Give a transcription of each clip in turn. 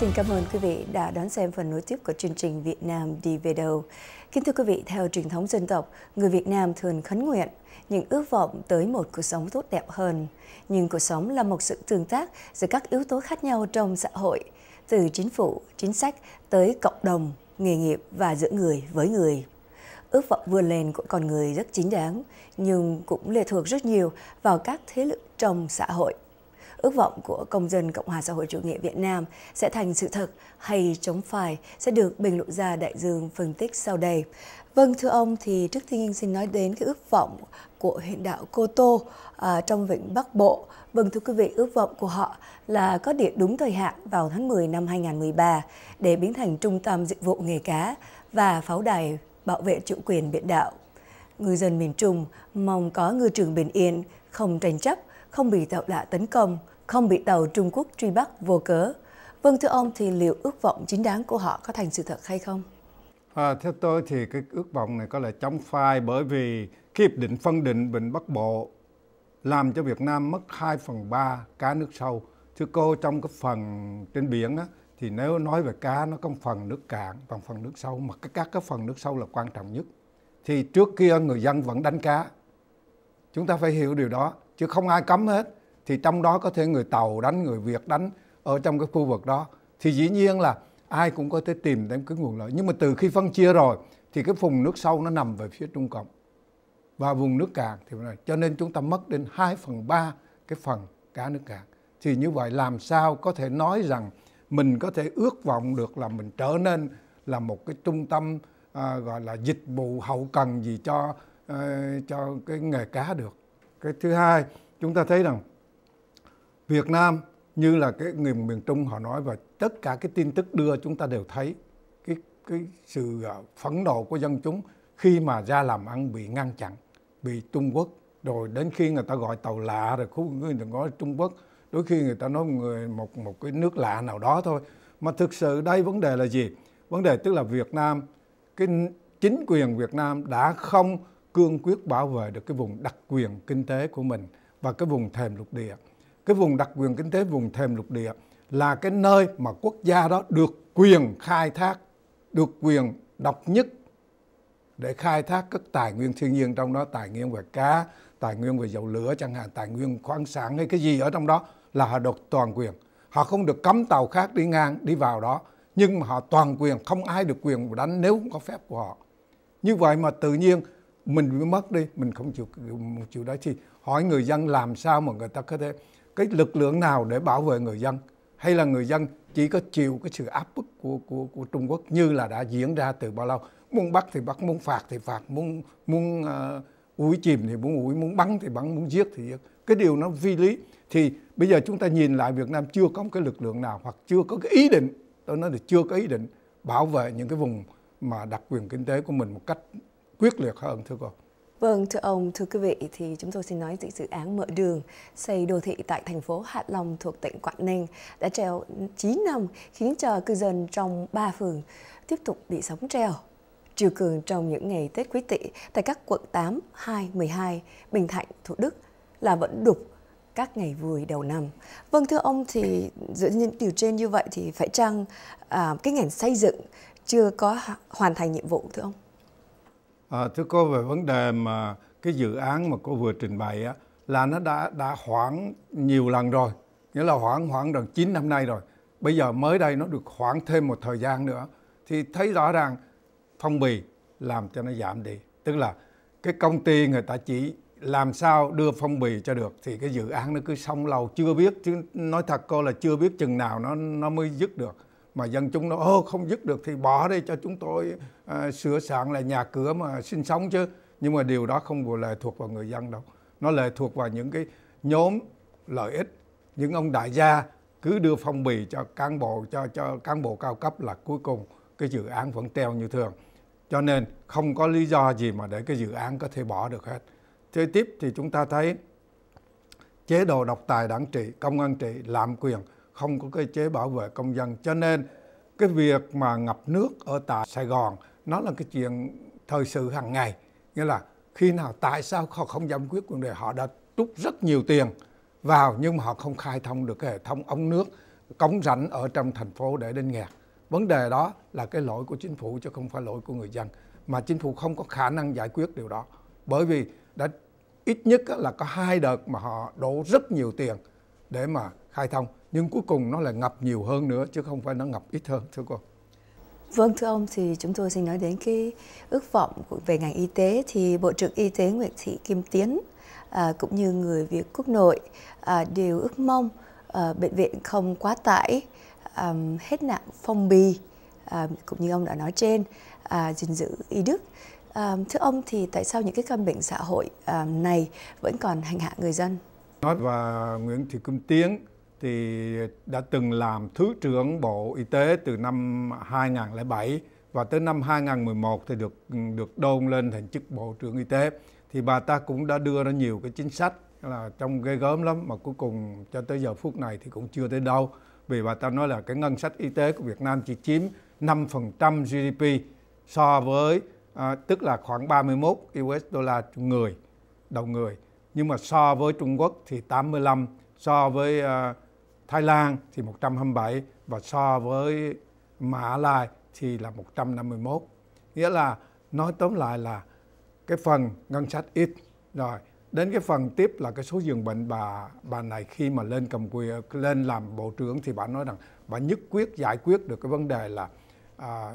Xin cảm ơn quý vị đã đón xem phần nối tiếp của chương trình Việt Nam đi về đâu. Kính thưa quý vị, theo truyền thống dân tộc, người Việt Nam thường khấn nguyện những ước vọng tới một cuộc sống tốt đẹp hơn. Nhưng cuộc sống là một sự tương tác giữa các yếu tố khác nhau trong xã hội, từ chính phủ, chính sách tới cộng đồng, nghề nghiệp và giữa người với người. Ước vọng vươn lên của con người rất chính đáng, nhưng cũng lệ thuộc rất nhiều vào các thế lực trong xã hội ước vọng của công dân Cộng hòa xã hội chủ nghĩa Việt Nam sẽ thành sự thật hay chống phải sẽ được bình luận gia đại dương phân tích sau đây. Vâng thưa ông thì trước tiên xin nói đến cái ước vọng của huyện đảo Cô Tô à, trong vịnh Bắc Bộ. Vâng thưa quý vị, ước vọng của họ là có điện đúng thời hạn vào tháng 10 năm 2013 để biến thành trung tâm dịch vụ nghề cá và pháo đài bảo vệ chủ quyền biển đảo. Người dân miền Trung mong có ngư trường bình yên, không tranh chấp, không bị tạo lạ tấn công, không bị tàu Trung Quốc truy bắt vô cớ. Vâng thưa ông thì liệu ước vọng chính đáng của họ có thành sự thật hay không? À, theo tôi thì cái ước vọng này có lẽ chống phai bởi vì hiệp định phân định Vịnh Bắc Bộ làm cho Việt Nam mất 2 phần 3 cá nước sâu. Thưa cô trong cái phần trên biển á, thì nếu nói về cá nó có phần nước cạn và phần nước sâu mà các các cái phần nước sâu là quan trọng nhất. Thì trước kia người dân vẫn đánh cá. Chúng ta phải hiểu điều đó chứ không ai cấm hết thì trong đó có thể người tàu đánh người việt đánh ở trong cái khu vực đó thì dĩ nhiên là ai cũng có thể tìm đến cái nguồn lợi nhưng mà từ khi phân chia rồi thì cái vùng nước sâu nó nằm về phía trung cộng và vùng nước cạn thì này cho nên chúng ta mất đến 2 phần ba cái phần cá nước cạn thì như vậy làm sao có thể nói rằng mình có thể ước vọng được là mình trở nên là một cái trung tâm à, gọi là dịch vụ hậu cần gì cho à, cho cái nghề cá được cái thứ hai chúng ta thấy rằng Việt Nam như là cái người miền Trung họ nói và tất cả cái tin tức đưa chúng ta đều thấy cái cái sự à, phẫn nộ của dân chúng khi mà ra làm ăn bị ngăn chặn bị Trung Quốc rồi đến khi người ta gọi tàu lạ rồi khu người ta nói Trung Quốc đôi khi người ta nói người một một cái nước lạ nào đó thôi mà thực sự đây vấn đề là gì vấn đề tức là Việt Nam cái chính quyền Việt Nam đã không cương quyết bảo vệ được cái vùng đặc quyền kinh tế của mình và cái vùng thềm lục địa cái vùng đặc quyền kinh tế vùng thềm lục địa là cái nơi mà quốc gia đó được quyền khai thác, được quyền độc nhất để khai thác các tài nguyên thiên nhiên trong đó tài nguyên về cá, tài nguyên về dầu lửa chẳng hạn, tài nguyên khoáng sản hay cái gì ở trong đó là họ được toàn quyền. Họ không được cấm tàu khác đi ngang đi vào đó, nhưng mà họ toàn quyền, không ai được quyền đánh nếu không có phép của họ. Như vậy mà tự nhiên mình bị mất đi, mình không chịu chịu đó chi. Hỏi người dân làm sao mà người ta có thể cái lực lượng nào để bảo vệ người dân hay là người dân chỉ có chịu cái sự áp bức của của của Trung Quốc như là đã diễn ra từ bao lâu muốn bắt thì bắt muốn phạt thì phạt muốn muốn uh, ủi chìm thì muốn ủi muốn bắn thì bắn muốn giết thì giết cái điều nó vi lý thì bây giờ chúng ta nhìn lại Việt Nam chưa có một cái lực lượng nào hoặc chưa có cái ý định tôi nói là chưa có ý định bảo vệ những cái vùng mà đặc quyền kinh tế của mình một cách quyết liệt hơn thưa cô Vâng, thưa ông, thưa quý vị, thì chúng tôi xin nói về dự án mở đường xây đô thị tại thành phố Hạ Long thuộc tỉnh Quảng Ninh đã treo 9 năm khiến cho cư dân trong 3 phường tiếp tục bị sóng treo. Triều cường trong những ngày Tết Quý Tỵ tại các quận 8, 2, 12, Bình Thạnh, Thủ Đức là vẫn đục các ngày vui đầu năm. Vâng thưa ông thì giữa những điều trên như vậy thì phải chăng à, cái ngành xây dựng chưa có hoàn thành nhiệm vụ thưa ông? À, thưa cô về vấn đề mà cái dự án mà cô vừa trình bày á, là nó đã đã hoãn nhiều lần rồi, nghĩa là hoãn hoãn gần 9 năm nay rồi. Bây giờ mới đây nó được hoãn thêm một thời gian nữa thì thấy rõ ràng phong bì làm cho nó giảm đi. Tức là cái công ty người ta chỉ làm sao đưa phong bì cho được thì cái dự án nó cứ xong lâu chưa biết chứ nói thật cô là chưa biết chừng nào nó nó mới dứt được mà dân chúng nó ô không dứt được thì bỏ đi cho chúng tôi à, sửa soạn lại nhà cửa mà sinh sống chứ nhưng mà điều đó không vừa lệ thuộc vào người dân đâu nó lệ thuộc vào những cái nhóm lợi ích những ông đại gia cứ đưa phong bì cho cán bộ cho cho cán bộ cao cấp là cuối cùng cái dự án vẫn treo như thường cho nên không có lý do gì mà để cái dự án có thể bỏ được hết thế tiếp thì chúng ta thấy chế độ độc tài đảng trị công an trị lạm quyền không có cơ chế bảo vệ công dân cho nên cái việc mà ngập nước ở tại Sài Gòn nó là cái chuyện thời sự hàng ngày nghĩa là khi nào tại sao họ không giải quyết vấn đề họ đã trút rất nhiều tiền vào nhưng mà họ không khai thông được cái hệ thống ống nước cống rãnh ở trong thành phố để đinh nghẹt vấn đề đó là cái lỗi của chính phủ chứ không phải lỗi của người dân mà chính phủ không có khả năng giải quyết điều đó bởi vì đã ít nhất là có hai đợt mà họ đổ rất nhiều tiền để mà khai thông nhưng cuối cùng nó là ngập nhiều hơn nữa chứ không phải nó ngập ít hơn thưa cô Vâng thưa ông thì chúng tôi xin nói đến cái ước vọng về ngành y tế thì Bộ trưởng Y tế Nguyễn Thị Kim Tiến à, cũng như người Việt quốc nội à, đều ước mong à, bệnh viện không quá tải, à, hết nạn phong bì à, cũng như ông đã nói trên à, gìn giữ y đức. À, thưa ông thì tại sao những cái căn bệnh xã hội à, này vẫn còn hành hạ người dân? Nói và Nguyễn Thị Kim Tiến thì đã từng làm Thứ trưởng Bộ Y tế từ năm 2007 và tới năm 2011 thì được được đôn lên thành chức Bộ trưởng Y tế. Thì bà ta cũng đã đưa ra nhiều cái chính sách là trong ghê gớm lắm mà cuối cùng cho tới giờ phút này thì cũng chưa tới đâu. Vì bà ta nói là cái ngân sách y tế của Việt Nam chỉ chiếm 5% GDP so với à, tức là khoảng 31 US đô la người đầu người nhưng mà so với Trung Quốc thì 85 so với uh, Thái Lan thì 127 và so với Mã Lai thì là 151. Nghĩa là nói tóm lại là cái phần ngân sách ít rồi đến cái phần tiếp là cái số giường bệnh bà bà này khi mà lên cầm quyền lên làm bộ trưởng thì bà nói rằng bà nhất quyết giải quyết được cái vấn đề là à,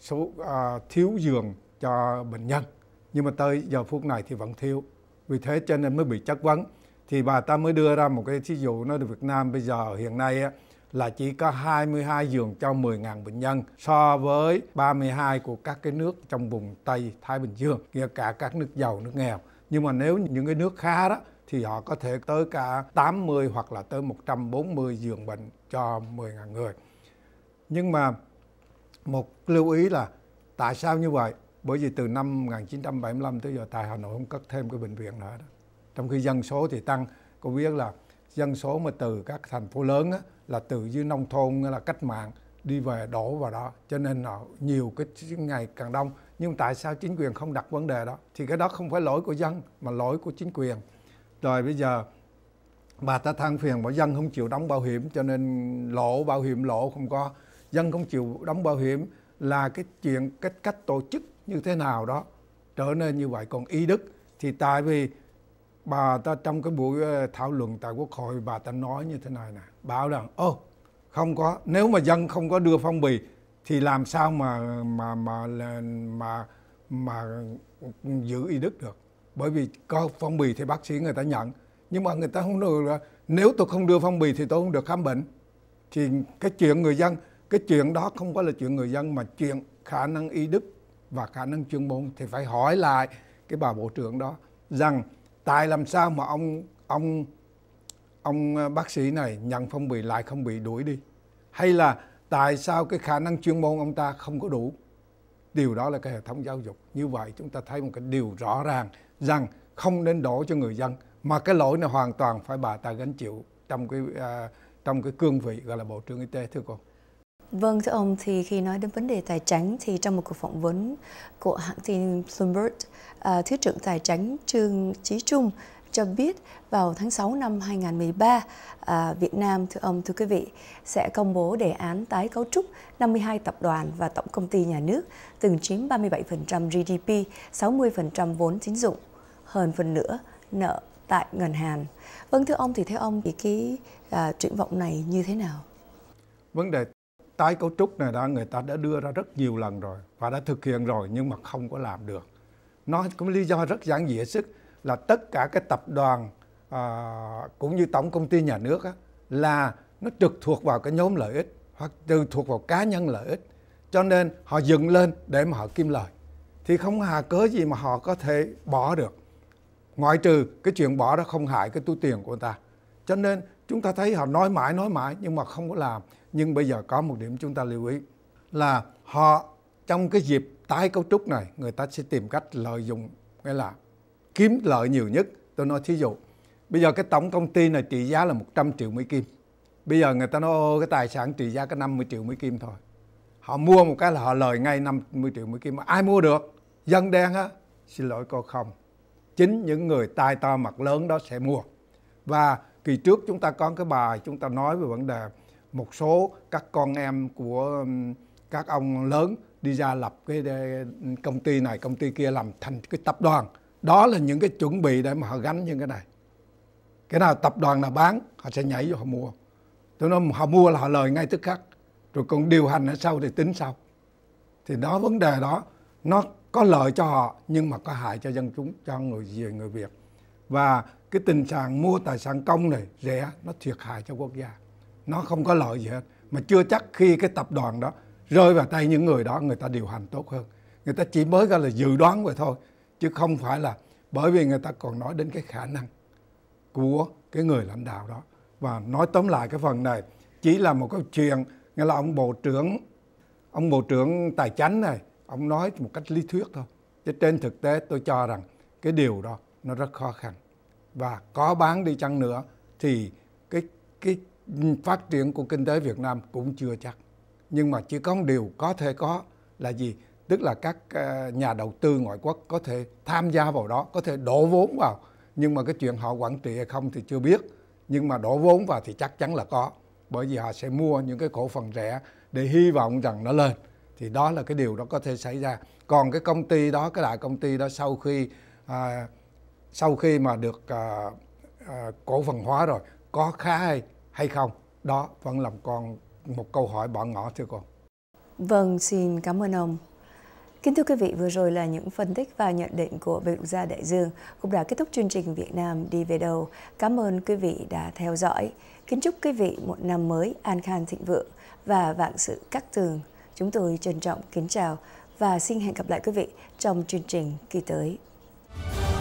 số à, thiếu giường cho bệnh nhân nhưng mà tới giờ phút này thì vẫn thiếu vì thế cho nên mới bị chất vấn thì bà ta mới đưa ra một cái thí dụ nói là Việt Nam bây giờ hiện nay á, là chỉ có 22 giường cho 10.000 bệnh nhân so với 32 của các cái nước trong vùng Tây Thái Bình Dương, nghĩa cả các nước giàu, nước nghèo. Nhưng mà nếu những cái nước khá đó thì họ có thể tới cả 80 hoặc là tới 140 giường bệnh cho 10.000 người. Nhưng mà một lưu ý là tại sao như vậy? Bởi vì từ năm 1975 tới giờ tại Hà Nội không cất thêm cái bệnh viện nữa đó trong khi dân số thì tăng có biết là dân số mà từ các thành phố lớn á, là từ dưới nông thôn là cách mạng đi về đổ vào đó cho nên là nhiều cái ngày càng đông nhưng tại sao chính quyền không đặt vấn đề đó thì cái đó không phải lỗi của dân mà lỗi của chính quyền rồi bây giờ bà ta than phiền bảo dân không chịu đóng bảo hiểm cho nên lộ bảo hiểm lộ không có dân không chịu đóng bảo hiểm là cái chuyện cách cách tổ chức như thế nào đó trở nên như vậy còn y đức thì tại vì bà ta trong cái buổi ờ, thảo luận tại quốc hội bà ta nói như thế này nè bảo rằng ô không có nếu mà dân không có đưa phong bì thì làm sao mà mà mà mà mà, mà giữ y đức được bởi vì có phong bì thì bác sĩ người ta nhận nhưng mà người ta không được là nếu tôi không đưa phong bì thì tôi không được khám bệnh thì cái chuyện người dân cái chuyện đó không phải là chuyện người dân mà chuyện khả năng y đức và khả năng chuyên môn thì phải hỏi lại cái bà bộ trưởng đó rằng tại làm sao mà ông ông ông ờ, bác sĩ này nhận phong bì lại không bị đuổi đi hay là tại sao cái khả năng chuyên môn ông ta không có đủ điều đó là cái hệ thống giáo dục như vậy chúng ta thấy một cái điều rõ ràng rằng không nên đổ cho người dân mà cái lỗi này hoàn toàn phải bà ta gánh chịu trong cái uh, trong cái cương vị gọi là bộ trưởng y tế thưa cô Vâng thưa ông thì khi nói đến vấn đề tài chính thì trong một cuộc phỏng vấn của hãng tin Bloomberg, à, Thứ trưởng Tài chính Trương trí Trung cho biết vào tháng 6 năm 2013, à, Việt Nam thưa ông thưa quý vị sẽ công bố đề án tái cấu trúc 52 tập đoàn và tổng công ty nhà nước từng chiếm 37% GDP, 60% vốn tín dụng, hơn phần nữa nợ tại ngân hàng. Vâng thưa ông thì theo ông thì cái à, triển vọng này như thế nào? Vấn đề tái cấu trúc này đã người ta đã đưa ra rất nhiều lần rồi và đã thực hiện rồi nhưng mà không có làm được nó cũng lý do rất giản dị sức là tất cả cái tập đoàn à, cũng như tổng công ty nhà nước á, là nó trực thuộc vào cái nhóm lợi ích hoặc từ thuộc vào cá nhân lợi ích cho nên họ dựng lên để mà họ kiếm lời thì không hà cớ gì mà họ có thể bỏ được ngoại trừ cái chuyện bỏ đó không hại cái túi tiền của người ta cho nên chúng ta thấy họ nói mãi nói mãi nhưng mà không có làm nhưng bây giờ có một điểm chúng ta lưu ý là họ trong cái dịp tái cấu trúc này người ta sẽ tìm cách lợi dụng nghĩa là kiếm lợi nhiều nhất tôi nói thí dụ bây giờ cái tổng công ty này trị giá là 100 triệu mỹ kim bây giờ người ta nói ô, cái tài sản trị giá cái 50 triệu mỹ kim thôi họ mua một cái là họ lời ngay 50 triệu mỹ kim ai mua được dân đen á xin lỗi cô không chính những người tai to mặt lớn đó sẽ mua và kỳ trước chúng ta có cái bài chúng ta nói về vấn đề một số các con em của các ông lớn đi ra lập cái công ty này công ty kia làm thành cái tập đoàn đó là những cái chuẩn bị để mà họ gánh những cái này cái nào tập đoàn nào bán họ sẽ nhảy vô họ mua tôi nói họ mua là họ lời ngay tức khắc rồi còn điều hành ở sau thì tính sau thì đó vấn đề đó nó có lợi cho họ nhưng mà có hại cho dân chúng cho người về người việt và cái tình trạng mua tài sản công này rẻ nó thiệt hại cho quốc gia nó không có lợi gì hết mà chưa chắc khi cái tập đoàn đó rơi vào tay những người đó người ta điều hành tốt hơn người ta chỉ mới gọi là dự đoán vậy thôi chứ không phải là bởi vì người ta còn nói đến cái khả năng của cái người lãnh đạo đó và nói tóm lại cái phần này chỉ là một cái chuyện nghĩa là ông bộ trưởng ông bộ trưởng tài chánh này ông nói một cách lý thuyết thôi chứ trên thực tế tôi cho rằng cái điều đó nó rất khó khăn và có bán đi chăng nữa thì cái cái phát triển của kinh tế Việt Nam cũng chưa chắc. Nhưng mà chỉ có một điều có thể có là gì? Tức là các ờ, nhà đầu tư ngoại quốc có thể tham gia vào đó, có thể đổ vốn vào. Nhưng mà cái chuyện họ quản trị hay không thì chưa biết. Nhưng mà đổ vốn vào thì chắc chắn là có. Bởi vì họ sẽ mua những cái cổ phần rẻ để hy vọng rằng nó lên. Thì đó là cái điều đó có thể xảy ra. Còn cái công ty đó, cái đại công ty đó sau khi à, sau khi mà được à, à, cổ phần hóa rồi có khá hay hay không? Đó vẫn là còn một câu hỏi bỏ ngỏ thưa cô. Vâng, xin cảm ơn ông. Kính thưa quý vị, vừa rồi là những phân tích và nhận định của Bệnh gia Đại Dương cũng đã kết thúc chương trình Việt Nam đi về đầu. Cảm ơn quý vị đã theo dõi. Kính chúc quý vị một năm mới an khang thịnh vượng và vạn sự cát tường. Chúng tôi trân trọng kính chào và xin hẹn gặp lại quý vị trong chương trình kỳ tới.